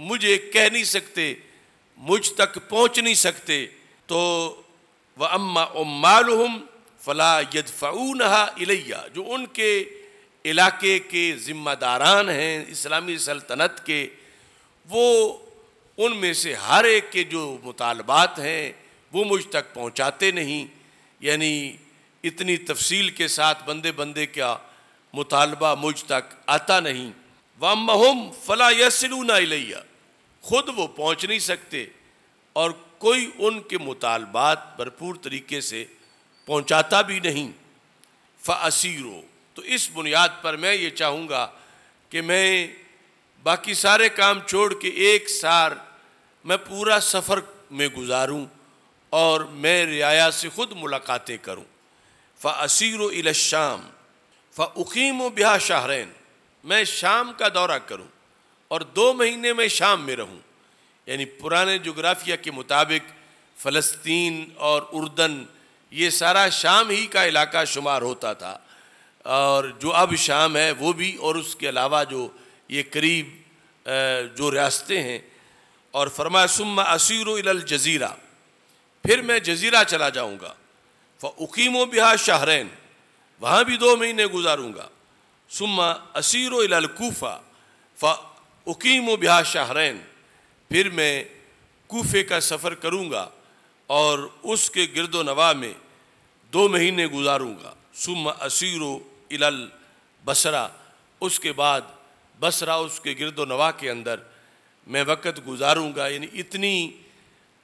मुझे कह नहीं सकते मुझ तक पहुंच नहीं सकते तो वह अम्मा उमालहम फला यदफ़ून इलैया जो उनके इलाके के ज़िम्मेदारान हैं इस्लामी सल्तनत के वो उनमें से हर एक के जो मुतालबात हैं वो मुझ तक पहुंचाते नहीं यानी इतनी तफसील के साथ बंदे बंदे का मुतालबा मुझ तक आता नहीं वाम महम फला ना इलैया खुद वो पहुँच नहीं सकते और कोई उनके मुतालबात भरपूर तरीके से पहुँचाता भी नहीं फसीरो तो इस बुनियाद पर मैं ये चाहूँगा कि मैं बाकी सारे काम छोड़ के एक सार मैं पूरा सफ़र में गुजारूँ और मैं रियाया से ख़ुद मुलाकातें करूँ फ़ासिर शाम फ़ीम व ब्याह शाहरैन मैं शाम का दौरा करूं और दो महीने में शाम में रहूं यानी पुराने जोग्राफिया के मुताबिक फ़लस्तीन और उर्दन ये सारा शाम ही का इलाका शुमार होता था और जो अब शाम है वो भी और उसके अलावा जो ये करीब जो रियासतें हैं और फरमा सुम असीर जजीरा फिर मैं जजीरा चला जाऊँगा फ़ीमो बिहा शाहरैन वहाँ भी दो महीने गुजारूँगा सुम्मा असीरो इलाकूफ़ा फ़ीमो बिहा शाहरैन फिर मैं कोफ़े का सफ़र करूँगा और उसके गर्द नवा में दो महीने गुजारूँगा सुम्मा असीरो इलल बसरा उसके बाद बसरा उसके गर्द नवा के अंदर मैं वक़्त गुजारूँगा यानी इतनी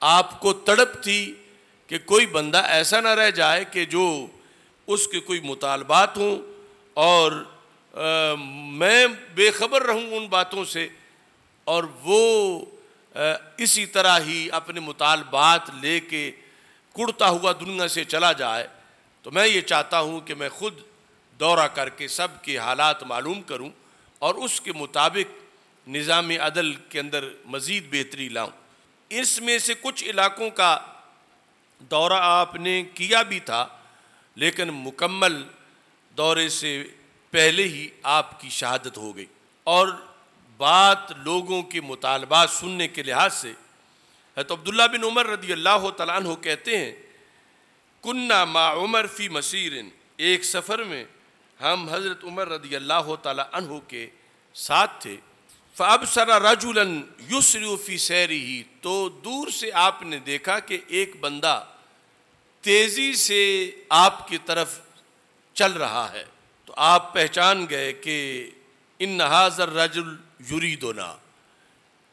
आपको तड़प थी कि कोई बंदा ऐसा ना रह जाए कि जो उसके कोई मुतालबात हों और आ, मैं बेखबर रहूं उन बातों से और वो आ, इसी तरह ही अपने मुतालबात ले के कुड़ता हुआ दुनिया से चला जाए तो मैं ये चाहता हूँ कि मैं खुद दौरा करके सब के हालात मालूम करूँ और उसके मुताबिक निज़ाम अदल के अंदर मज़ीद बेहतरी लाऊँ इसमें से कुछ इलाकों का दौरा आपने किया भी था लेकिन मुकम्मल दौरे से पहले ही आपकी शहादत हो गई और बात लोगों के मुतालबात सुनने के लिहाज से है तो अब्दुल्ला बिन उमर रदी अल्लाह तु कहते हैं कुन्ना मा उमर फ़ी मसीरन एक सफ़र में हम हज़रत उमर रदी अल्लाह तु के साथ थे फ़ाब सरा रजुलन युसरूफ़ी सैरी ही तो दूर से आपने देखा कि एक बंदा तेजी से आपकी तरफ चल रहा है तो आप पहचान गए कि इन हाजर रजुल ना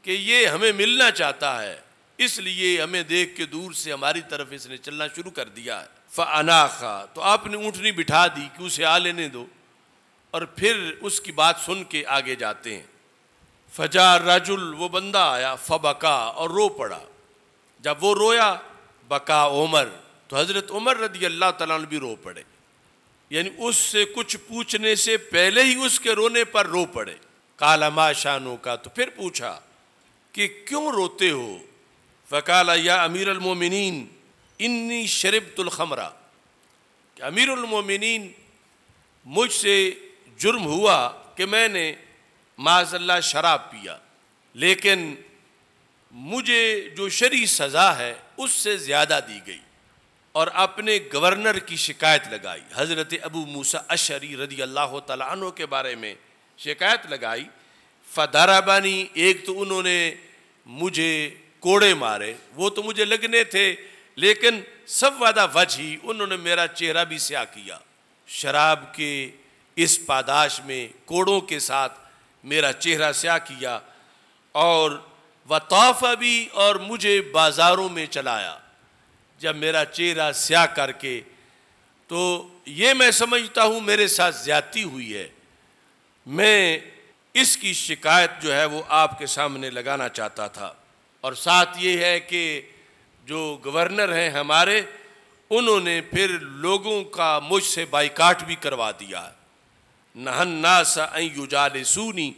कि ये हमें मिलना चाहता है इसलिए हमें देख के दूर से हमारी तरफ इसने चलना शुरू कर दिया है फ़ना खा तो आपने ऊँटनी बिठा दी कि उसे आ लेने दो और फिर उसकी बात सुन के आगे जाते हैं फजा रजुल वो बंदा आया फबका और रो पड़ा जब वो रोया बका उमर तो हज़रत उमर रदी अल्लाह तला भी रो पड़े यानी उससे कुछ पूछने से पहले ही उसके रोने पर रो पड़े कालमा शानों का तो फिर पूछा कि क्यों रोते हो फ़काला या अमीर अमीरमिन इन्नी शरबतुलखमरा कि उलमोमिन मुझसे जुर्म हुआ कि मैंने माजल्ला शराब पिया लेकिन मुझे जो शरी सज़ा है उससे ज़्यादा दी गई और अपने गवर्नर की शिकायत लगाई हज़रत अबू मूसा अशरी रदी अल्लाह तनों के बारे में शिकायत लगाई फदाराबानी एक तो उन्होंने मुझे कोड़े मारे वो तो मुझे लगने थे लेकिन सब वादा वजही उन्होंने मेरा चेहरा भी स्या किया शराब के इस पादाश में कोड़ों के साथ मेरा चेहरा स्या किया और वताफ़ा भी और मुझे बाज़ारों में चलाया जब मेरा चेहरा स्या करके तो ये मैं समझता हूँ मेरे साथ ज्यादती हुई है मैं इसकी शिकायत जो है वो आपके सामने लगाना चाहता था और साथ ये है कि जो गवर्नर हैं हमारे उन्होंने फिर लोगों का मुझसे बाइकाट भी करवा दिया नहन्ना सा युजाल सूनी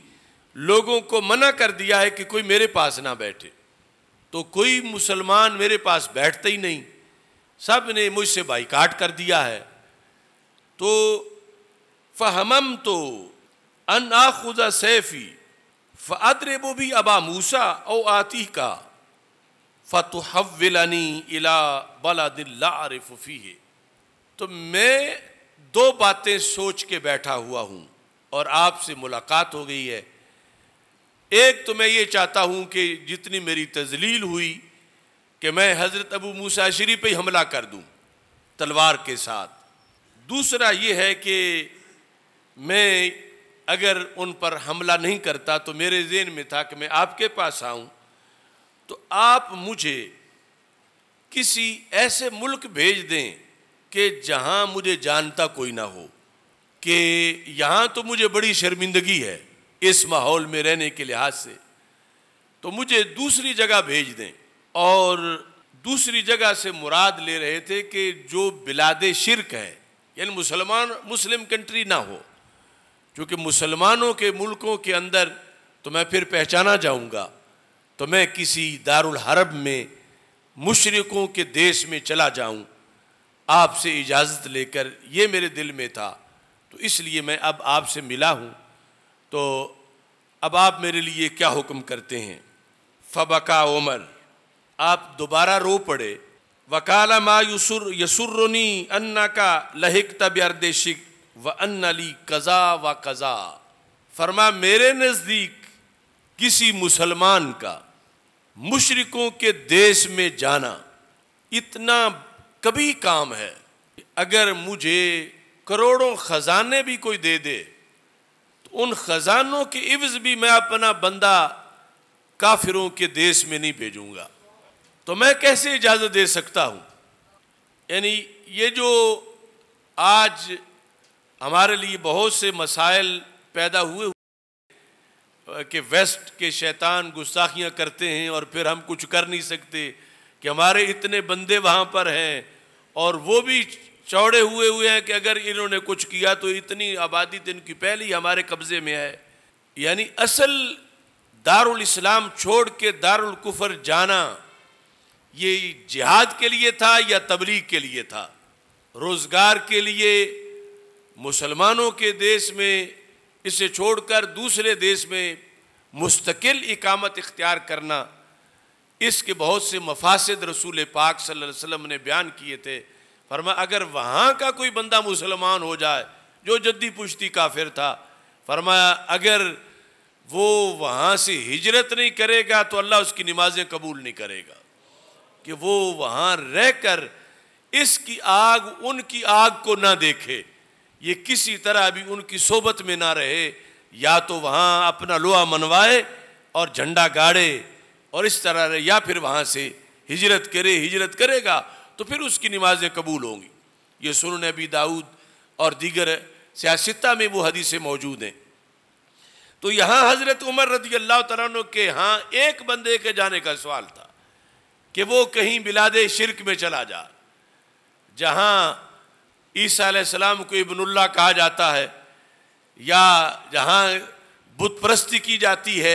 लोगों को मना कर दिया है कि कोई मेरे पास ना बैठे तो कोई मुसलमान मेरे पास बैठते ही नहीं सब ने मुझसे बाइकाट कर दिया है तो फहमम तो अन आखुदा सैफ़ी वो भी अबा मूसा ओ आती का फ़तुहवलनी इला बला आरफी है तो मैं दो बातें सोच के बैठा हुआ हूँ और आपसे मुलाकात हो गई है एक तो मैं ये चाहता हूँ कि जितनी मेरी तजलील हुई कि मैं हज़रत अबू शरी पर हमला कर दूँ तलवार के साथ दूसरा ये है कि मैं अगर उन पर हमला नहीं करता तो मेरे जेन में था कि मैं आपके पास आऊँ तो आप मुझे किसी ऐसे मुल्क भेज दें कि जहाँ मुझे जानता कोई ना हो कि यहाँ तो मुझे बड़ी शर्मिंदगी है इस माहौल में रहने के लिहाज से तो मुझे दूसरी जगह भेज दें और दूसरी जगह से मुराद ले रहे थे कि जो बिलाद शिरक है यानी मुसलमान मुस्लिम कंट्री ना हो क्योंकि मुसलमानों के मुल्कों के अंदर तो मैं फिर पहचाना जाऊंगा तो मैं किसी दारुल हरब में मुशरकों के देश में चला जाऊं आपसे इजाज़त लेकर ये मेरे दिल में था तो इसलिए मैं अब आपसे मिला हूँ तो अब आप मेरे लिए क्या हुक्म करते हैं फ़बका उमर आप दोबारा रो पड़े वकाला मा युसुर यसुरनी अन्ना का लहिक तब्यारदेशिक व अली कज़ा व कज़ा फरमा मेरे नज़दीक किसी मुसलमान का मुशरिकों के देश में जाना इतना कभी काम है अगर मुझे करोड़ों ख़जाने भी कोई दे दे उन ख़जानों के इवज भी मैं अपना बंदा काफिरों के देश में नहीं भेजूंगा तो मैं कैसे इजाज़त दे सकता हूँ यानी ये जो आज हमारे लिए बहुत से मसाइल पैदा हुए कि वेस्ट के शैतान गुस्ताखियां करते हैं और फिर हम कुछ कर नहीं सकते कि हमारे इतने बंदे वहाँ पर हैं और वो भी चौड़े हुए हुए हैं कि अगर इन्होंने कुछ किया तो इतनी आबादी तो इनकी पहले ही हमारे कब्ज़े में है यानी असल दारुल इस्लाम छोड़ के दारुल कुफर जाना ये जिहाद के लिए था या तबलीग के लिए था रोज़गार के लिए मुसलमानों के देश में इसे छोड़कर दूसरे देश में मुस्तकिल इकामत इख्तियार करना इसके बहुत से मफासद रसूल पाक सल्लल्लाहु अलैहि वसल्लम ने बयान किए थे फरमा अगर वहाँ का कोई बंदा मुसलमान हो जाए जो जद्दी पुश्ती काफिर था फरमाया अगर वो वहाँ से हिजरत नहीं करेगा तो अल्लाह उसकी नमाजें कबूल नहीं करेगा कि वो वहाँ रह कर इसकी आग उनकी आग को ना देखे ये किसी तरह अभी उनकी सोबत में ना रहे या तो वहाँ अपना लोहा मनवाए और झंडा गाड़े और इस तरह रहे या फिर वहाँ से हिजरत करे हिजरत करेगा तो फिर उसकी नमाजें कबूल होंगी ये सुन नबी दाऊद और दीगर सियासता में वो हदीसें मौजूद हैं तो यहाँ हज़रत उमर रदी अल्लाह तन के यहाँ एक बंदे के जाने का सवाल था कि वो कहीं बिलाद शिरक में चला जा जहाँ ईसा सलाम को इबनुल्ला कहा जाता है या जहाँ बुतप्रस्ती की जाती है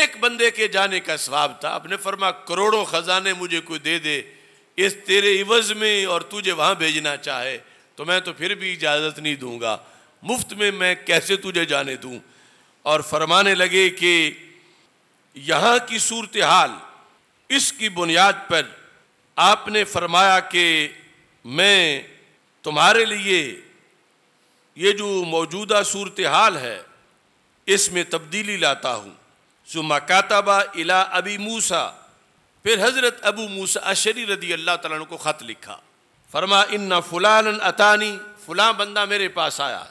एक बंदे के जाने का स्वाब था अपने फरमा करोड़ों ख़जाने मुझे कोई दे दे इस तेरे इवज में और तुझे वहाँ भेजना चाहे तो मैं तो फिर भी इजाज़त नहीं दूंगा मुफ्त में मैं कैसे तुझे जाने दूँ और फरमाने लगे कि यहाँ की सूरत हाल इसकी बुनियाद पर आपने फरमाया कि मैं तुम्हारे लिए ये जो मौजूदा सूरत हाल है इसमें तब्दीली लाता हूँ सुमा काताबा इला अबी मूसा फिर हज़रत अबू मूसा अशरी रदी अल्लाह तला को ख़त लिखा फरमा इन्ना फ़ुलान अतानी फुला बंदा मेरे पास आया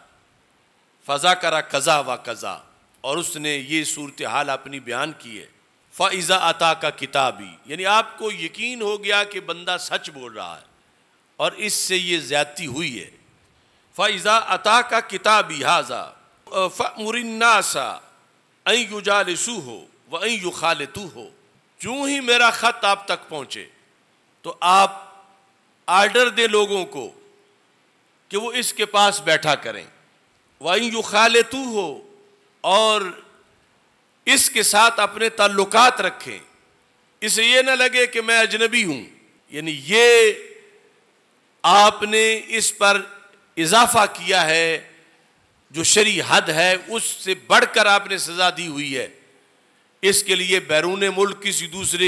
फ़ज़ा करा कज़ा व कज़ा और उसने ये सूरत हाल अपनी बयान की है फ़ाइज़ा अता का किताबी यानी आपको यकीन हो गया कि बंदा सच बोल रहा है और इससे ये ज़्यादती हुई है फ़ाइज़ा अता का किताबी हाजा सा अं युजालसू हो व अं तू हो જો હી મેરા ખત આપ તક પહોંચે તો આપ આર્ เด ર દે લોગો કો કે વો ઇસ કે પાસ બેઠા કરે વાય યુ ખાલેતુ હો ઓર ઇસ કે સાથ અપને તાલુકાત રખે ઇસ યે ન લાગે કે મે અજ્ઞબી હું એટલે યે આપને ઇસ પર ઇzaફા કિયા હૈ જો શરીહદ હૈ ઉસ સે બડકર આપને સજા દી હુઈ હૈ इसके लिए बैरून मुल्क किसी दूसरे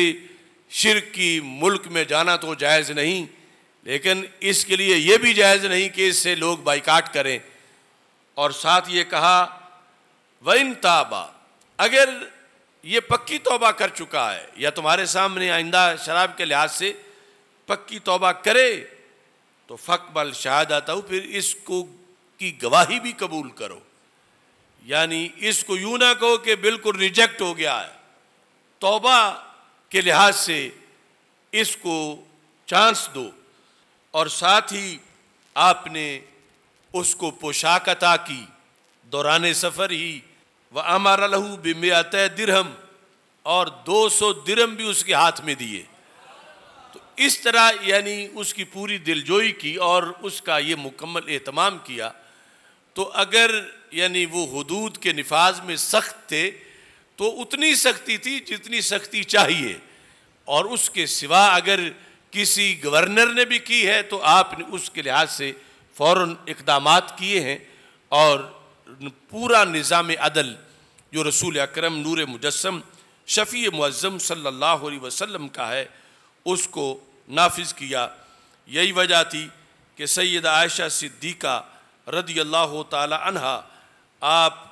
शिर की मुल्क में जाना तो जायज़ नहीं लेकिन इसके लिए ये भी जायज़ नहीं कि इससे लोग बाइकाट करें और साथ ये कहा वन ताबा अगर ये पक्की तोबा कर चुका है या तुम्हारे सामने आइंदा शराब के लिहाज से पक्की तोबा करे तो फ़कबल शायद आता हूँ फिर इसको की गवाही भी कबूल करो यानी इसको यू ना कहो कि बिल्कुल रिजेक्ट हो गया है तोबा के लिहाज से इसको चांस दो और साथ ही आपने उसको पोशाक अता की दौरान सफ़र ही वह अमार लहू बिमयात दिरहम और 200 दिरहम भी उसके हाथ में दिए तो इस तरह यानी उसकी पूरी दिलजोई की और उसका ये मुकम्मल एहतमाम किया तो अगर यानी वो हदूद के नफाज में सख्त थे तो उतनी सख्ती थी जितनी सख्ती चाहिए और उसके सिवा अगर किसी गवर्नर ने भी की है तो आपने उसके लिहाज से फ़ौर इकदाम किए हैं और पूरा निज़ाम अदल जो रसूल अक्रम नूर मुजस्म शफ़ी मज़म सल्ला वसम का है उसको नाफिज किया यही वजह थी कि सैद आयशा सिद्दीक़ा रदी अल्लाह तहा आप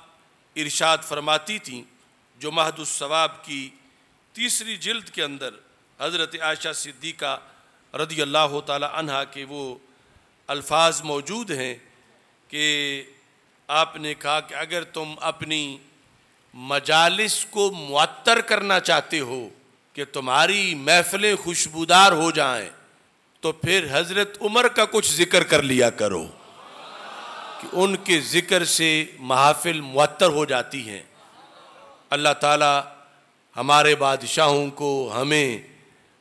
इरशाद फरमाती थी जो महदुसवाब की तीसरी जल्द के अंदर हज़रत आयशा सिद्दीक़ा रदी अल्लाह तहा के वो अल्फाज मौजूद हैं कि आपने कहा कि अगर तुम अपनी मजालिस को मअतर करना चाहते हो कि तुम्हारी महफ़िलें खुशबूदार हो जाएं तो फिर हज़रत उमर का कुछ ज़िक्र कर लिया करो कि उनके ज़िक्र से महाफिल मअतर हो जाती हैं अल्लाह ताला हमारे बादशाहों को हमें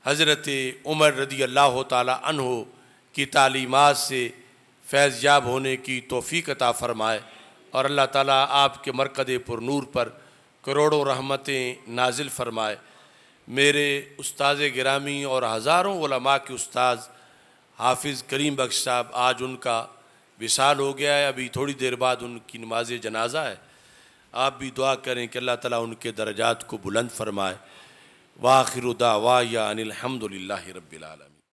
हज़रत उमर रदी अल्लाह तहो की तालीमत से फैज़ याब होने की तोफ़ीकता अता फ़रमाए और अल्लाह ताला आपके पुर नूर पर करोड़ों रहमतें नाजिल फ़रमाए मेरे उस्ताद गिरामी और हज़ारों के उस्ताद हाफिज़ करीम बख्श साहब आज उनका विशाल हो गया है अभी थोड़ी देर बाद उनकी नमाज जनाजा है आप भी दुआ करें कि अल्लाह ताला उनके दर्जात को बुलंद फरमाए वाखिर वाह या अनिलहमदिल्ला रबालम